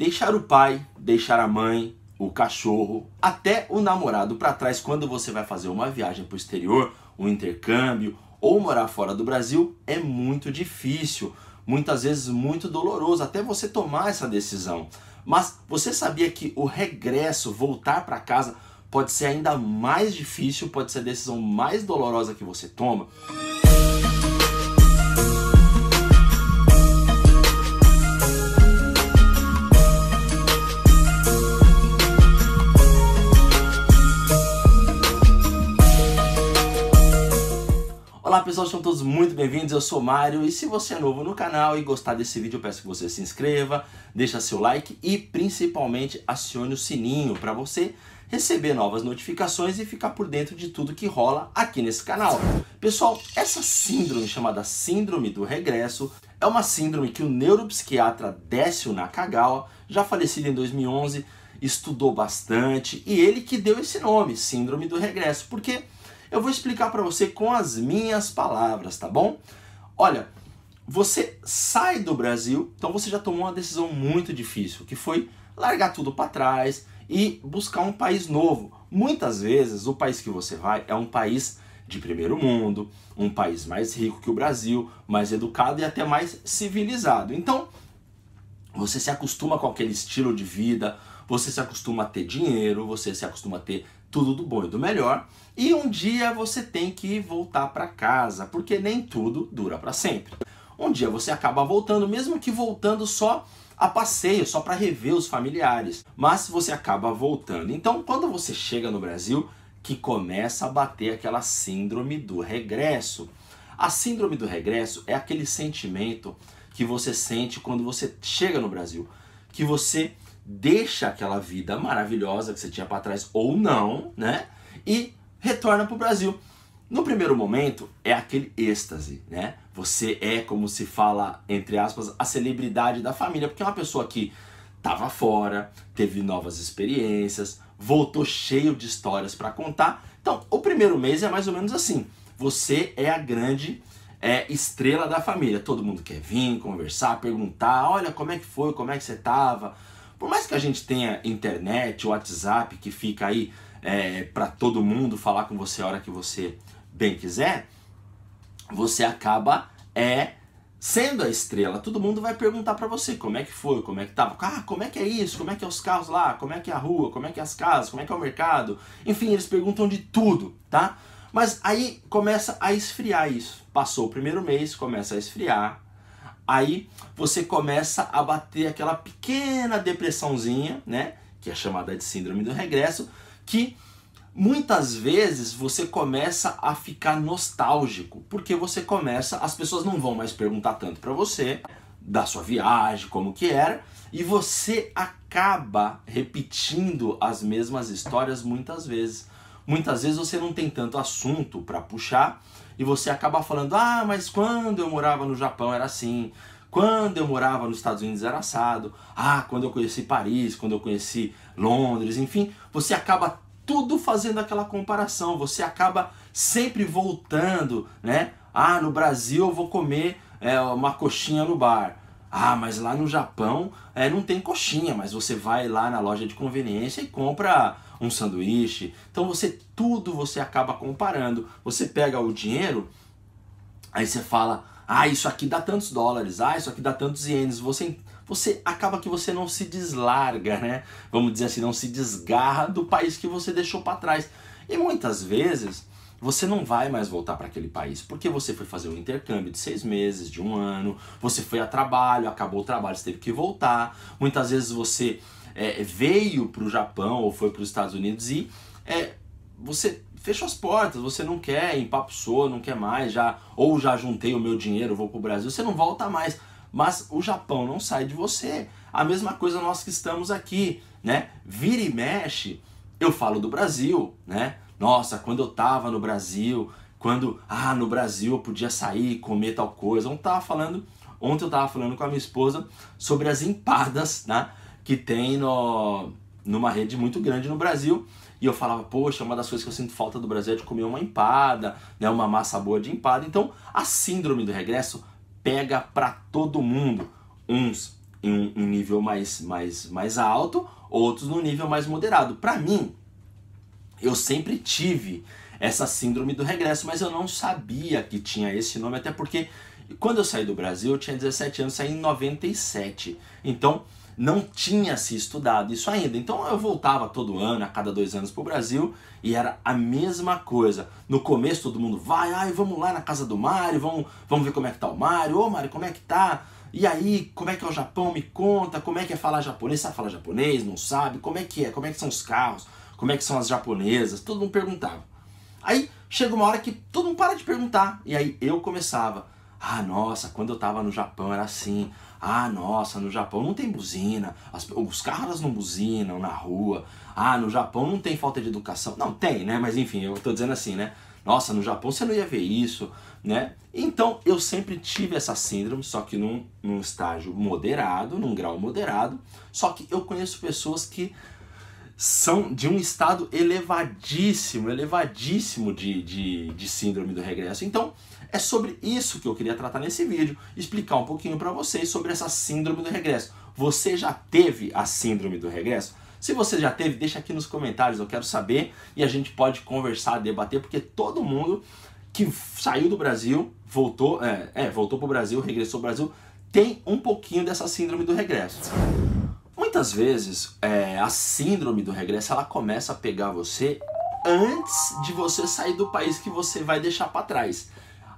Deixar o pai, deixar a mãe, o cachorro, até o namorado para trás quando você vai fazer uma viagem para o exterior, um intercâmbio ou morar fora do Brasil é muito difícil, muitas vezes muito doloroso até você tomar essa decisão. Mas você sabia que o regresso, voltar para casa, pode ser ainda mais difícil, pode ser a decisão mais dolorosa que você toma? pessoal, sejam todos muito bem-vindos, eu sou Mário e se você é novo no canal e gostar desse vídeo, eu peço que você se inscreva, deixa seu like e principalmente acione o sininho para você receber novas notificações e ficar por dentro de tudo que rola aqui nesse canal. Pessoal, essa síndrome chamada Síndrome do Regresso é uma síndrome que o neuropsiquiatra Décio Nakagawa, já falecido em 2011, estudou bastante e ele que deu esse nome, Síndrome do Regresso, porque... Eu vou explicar para você com as minhas palavras, tá bom? Olha, você sai do Brasil, então você já tomou uma decisão muito difícil, que foi largar tudo para trás e buscar um país novo. Muitas vezes o país que você vai é um país de primeiro mundo, um país mais rico que o Brasil, mais educado e até mais civilizado. Então, você se acostuma com aquele estilo de vida, você se acostuma a ter dinheiro, você se acostuma a ter tudo do bom e do melhor. E um dia você tem que voltar para casa, porque nem tudo dura para sempre. Um dia você acaba voltando, mesmo que voltando só a passeio, só para rever os familiares, mas você acaba voltando. Então, quando você chega no Brasil, que começa a bater aquela síndrome do regresso. A síndrome do regresso é aquele sentimento que você sente quando você chega no Brasil, que você deixa aquela vida maravilhosa que você tinha para trás ou não, né? E retorna para o Brasil. No primeiro momento é aquele êxtase, né? Você é como se fala entre aspas a celebridade da família, porque é uma pessoa que estava fora, teve novas experiências, voltou cheio de histórias para contar. Então, o primeiro mês é mais ou menos assim. Você é a grande é, estrela da família. Todo mundo quer vir, conversar, perguntar, olha como é que foi, como é que você estava por mais que a gente tenha internet, WhatsApp que fica aí é, para todo mundo falar com você a hora que você bem quiser, você acaba é sendo a estrela. Todo mundo vai perguntar para você como é que foi, como é que tava, ah, como é que é isso, como é que é os carros lá, como é que é a rua, como é que é as casas, como é que é o mercado. Enfim, eles perguntam de tudo, tá? Mas aí começa a esfriar isso. Passou o primeiro mês, começa a esfriar, aí você começa a bater aquela pequena depressãozinha, né? Que é chamada de síndrome do regresso, que muitas vezes você começa a ficar nostálgico, porque você começa, as pessoas não vão mais perguntar tanto para você da sua viagem, como que era, e você acaba repetindo as mesmas histórias muitas vezes. Muitas vezes você não tem tanto assunto para puxar e você acaba falando: ah, mas quando eu morava no Japão era assim, quando eu morava nos Estados Unidos era assado, ah, quando eu conheci Paris, quando eu conheci Londres, enfim, você acaba tudo fazendo aquela comparação, você acaba sempre voltando, né? Ah, no Brasil eu vou comer é, uma coxinha no bar. Ah, mas lá no Japão é, não tem coxinha, mas você vai lá na loja de conveniência e compra um sanduíche. Então você tudo você acaba comparando. Você pega o dinheiro, aí você fala, ah, isso aqui dá tantos dólares, ah, isso aqui dá tantos ienes. Você você acaba que você não se deslarga, né? Vamos dizer assim, não se desgarra do país que você deixou para trás. E muitas vezes você não vai mais voltar para aquele país, porque você foi fazer um intercâmbio de seis meses, de um ano, você foi a trabalho, acabou o trabalho, você teve que voltar. Muitas vezes você é, veio para o Japão ou foi para os Estados Unidos e é, você fechou as portas, você não quer, empapuçou, não quer mais, já ou já juntei o meu dinheiro, vou para o Brasil, você não volta mais. Mas o Japão não sai de você. A mesma coisa nós que estamos aqui, né? Vira e mexe, eu falo do Brasil, né? Nossa, quando eu tava no Brasil, quando, ah, no Brasil eu podia sair, comer tal coisa. Ontem tava falando, ontem eu tava falando com a minha esposa sobre as empadas, né, que tem no, numa rede muito grande no Brasil. E eu falava, poxa, uma das coisas que eu sinto falta do Brasil é de comer uma empada, né, uma massa boa de empada. Então, a síndrome do regresso pega para todo mundo. Uns em um, nível mais, mais, mais alto, outros no nível mais moderado. Para mim, eu sempre tive essa síndrome do regresso, mas eu não sabia que tinha esse nome, até porque quando eu saí do Brasil, eu tinha 17 anos, saí em 97. Então, não tinha se estudado isso ainda. Então eu voltava todo ano, a cada dois anos para o Brasil, e era a mesma coisa. No começo todo mundo vai, ai, vamos lá na casa do Mário, vamos, vamos ver como é que tá o Mário, ô Mário, como é que tá? E aí, como é que é o Japão? Me conta, como é que é falar japonês? Sabe falar japonês? Não sabe? Como é que é? Como é que são os carros? como é que são as japonesas, todo mundo perguntava. Aí chega uma hora que todo mundo para de perguntar, e aí eu começava. Ah, nossa, quando eu tava no Japão era assim. Ah, nossa, no Japão não tem buzina. As, os carros não buzinam na rua. Ah, no Japão não tem falta de educação. Não, tem, né? Mas enfim, eu tô dizendo assim, né? Nossa, no Japão você não ia ver isso, né? Então eu sempre tive essa síndrome, só que num, num estágio moderado, num grau moderado. Só que eu conheço pessoas que são de um estado elevadíssimo, elevadíssimo de, de, de, síndrome do regresso. Então, é sobre isso que eu queria tratar nesse vídeo, explicar um pouquinho para vocês sobre essa síndrome do regresso. Você já teve a síndrome do regresso? Se você já teve, deixa aqui nos comentários, eu quero saber e a gente pode conversar, debater, porque todo mundo que saiu do Brasil, voltou, é, é voltou para o Brasil, regressou ao Brasil, tem um pouquinho dessa síndrome do regresso. Muitas vezes é, a síndrome do regresso ela começa a pegar você antes de você sair do país que você vai deixar para trás.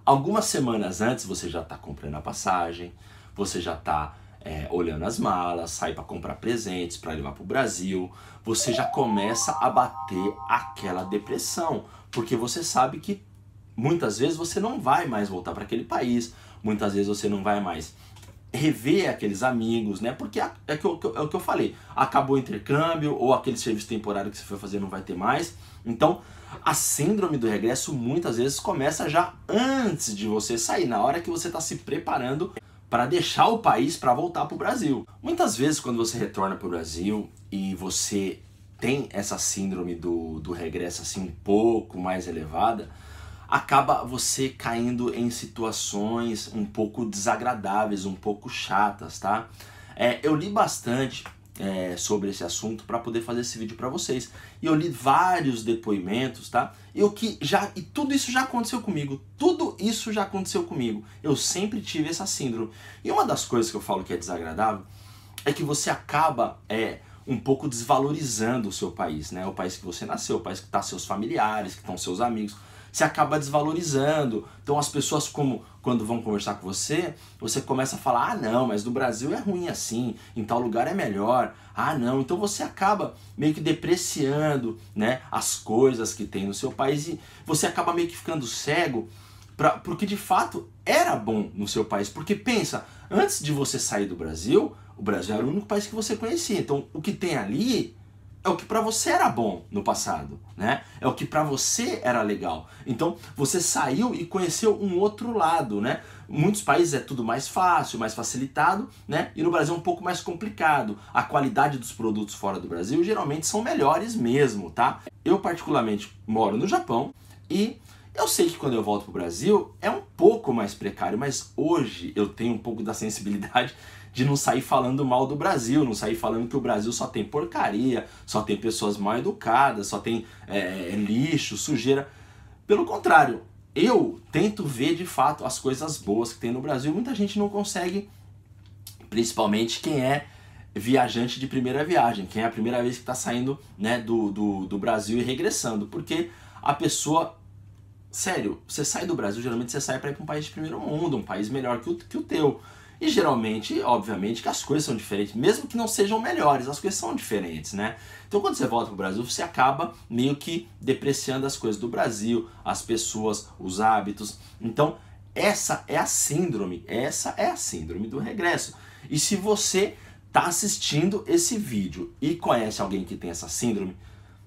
Algumas semanas antes você já está comprando a passagem, você já está é, olhando as malas, sai para comprar presentes, para levar para o Brasil, você já começa a bater aquela depressão, porque você sabe que muitas vezes você não vai mais voltar para aquele país, muitas vezes você não vai mais rever aqueles amigos, né? Porque é, é, que eu, é o que eu falei, acabou o intercâmbio ou aquele serviço temporário que você foi fazer não vai ter mais. Então, a síndrome do regresso muitas vezes começa já antes de você sair, na hora que você está se preparando para deixar o país para voltar para o Brasil. Muitas vezes, quando você retorna para o Brasil e você tem essa síndrome do, do regresso assim um pouco mais elevada, acaba você caindo em situações um pouco desagradáveis, um pouco chatas, tá? É, eu li bastante é, sobre esse assunto para poder fazer esse vídeo para vocês. E eu li vários depoimentos, tá? E o que já e tudo isso já aconteceu comigo. Tudo isso já aconteceu comigo. Eu sempre tive essa síndrome. E uma das coisas que eu falo que é desagradável é que você acaba é um pouco desvalorizando o seu país, né? O país que você nasceu, o país que está seus familiares, que estão seus amigos você acaba desvalorizando. Então as pessoas como quando vão conversar com você, você começa a falar: "Ah, não, mas no Brasil é ruim assim, em tal lugar é melhor". Ah, não. Então você acaba meio que depreciando, né, as coisas que tem no seu país e você acaba meio que ficando cego para porque de fato era bom no seu país. Porque pensa, antes de você sair do Brasil, o Brasil era o único país que você conhecia. Então, o que tem ali é o que para você era bom no passado, né? É o que para você era legal. Então você saiu e conheceu um outro lado, né? Muitos países é tudo mais fácil, mais facilitado, né? E no Brasil é um pouco mais complicado. A qualidade dos produtos fora do Brasil geralmente são melhores mesmo, tá? Eu particularmente moro no Japão e eu sei que quando eu volto pro Brasil é um pouco mais precário, mas hoje eu tenho um pouco da sensibilidade de não sair falando mal do Brasil, não sair falando que o Brasil só tem porcaria, só tem pessoas mal educadas, só tem é, é lixo, sujeira. Pelo contrário, eu tento ver de fato as coisas boas que tem no Brasil. Muita gente não consegue, principalmente quem é viajante de primeira viagem, quem é a primeira vez que está saindo né, do, do, do Brasil e regressando, porque a pessoa sério, você sai do Brasil, geralmente você sai para ir para um país de primeiro mundo, um país melhor que o, que o teu. E geralmente, obviamente, que as coisas são diferentes, mesmo que não sejam melhores, as coisas são diferentes, né? Então quando você volta para o Brasil, você acaba meio que depreciando as coisas do Brasil, as pessoas, os hábitos. Então, essa é a síndrome, essa é a síndrome do regresso. E se você está assistindo esse vídeo e conhece alguém que tem essa síndrome,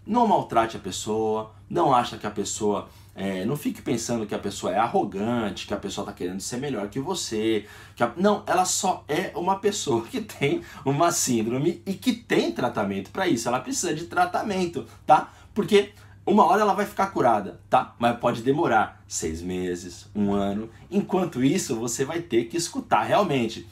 não maltrate a pessoa, não acha que a pessoa. É, não fique pensando que a pessoa é arrogante, que a pessoa está querendo ser melhor que você. Que a, não, ela só é uma pessoa que tem uma síndrome e que tem tratamento para isso. Ela precisa de tratamento, tá? Porque uma hora ela vai ficar curada, tá? Mas pode demorar seis meses, um ano. Enquanto isso, você vai ter que escutar realmente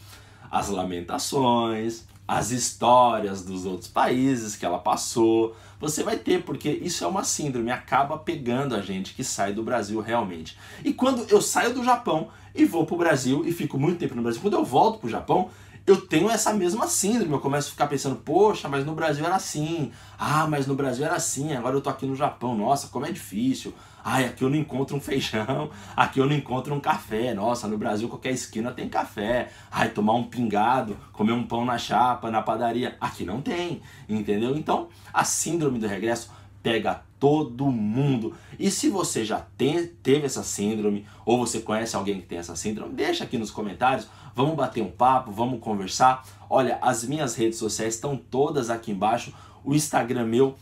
as lamentações, as histórias dos outros países que ela passou. Você vai ter, porque isso é uma síndrome, acaba pegando a gente que sai do Brasil realmente. E quando eu saio do Japão e vou para o Brasil e fico muito tempo no Brasil, quando eu volto para o Japão, eu tenho essa mesma síndrome. Eu começo a ficar pensando, poxa, mas no Brasil era assim. Ah, mas no Brasil era assim. Agora eu tô aqui no Japão. Nossa, como é difícil. Ai, aqui eu não encontro um feijão. Aqui eu não encontro um café. Nossa, no Brasil qualquer esquina tem café. Ai, tomar um pingado, comer um pão na chapa, na padaria. Aqui não tem, entendeu? Então, a síndrome do regresso pega todo mundo. E se você já tem, teve essa síndrome ou você conhece alguém que tem essa síndrome, deixa aqui nos comentários, vamos bater um papo, vamos conversar. Olha, as minhas redes sociais estão todas aqui embaixo. O Instagram meu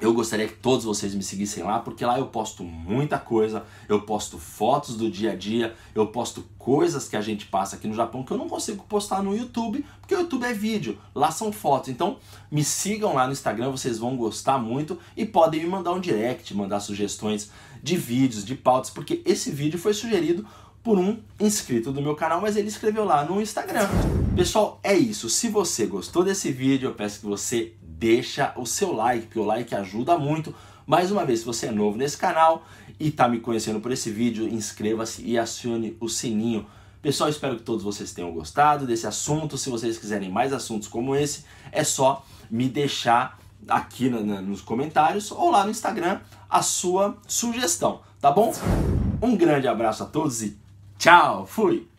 eu gostaria que todos vocês me seguissem lá, porque lá eu posto muita coisa, eu posto fotos do dia a dia, eu posto coisas que a gente passa aqui no Japão que eu não consigo postar no YouTube, porque o YouTube é vídeo, lá são fotos. Então me sigam lá no Instagram, vocês vão gostar muito e podem me mandar um direct, mandar sugestões de vídeos, de pautas, porque esse vídeo foi sugerido por um inscrito do meu canal, mas ele escreveu lá no Instagram. Pessoal, é isso. Se você gostou desse vídeo, eu peço que você deixa o seu like, porque o like ajuda muito. Mais uma vez, se você é novo nesse canal e está me conhecendo por esse vídeo, inscreva-se e acione o sininho. Pessoal, espero que todos vocês tenham gostado desse assunto. Se vocês quiserem mais assuntos como esse, é só me deixar aqui nos comentários ou lá no Instagram a sua sugestão, tá bom? Um grande abraço a todos e tchau! Fui!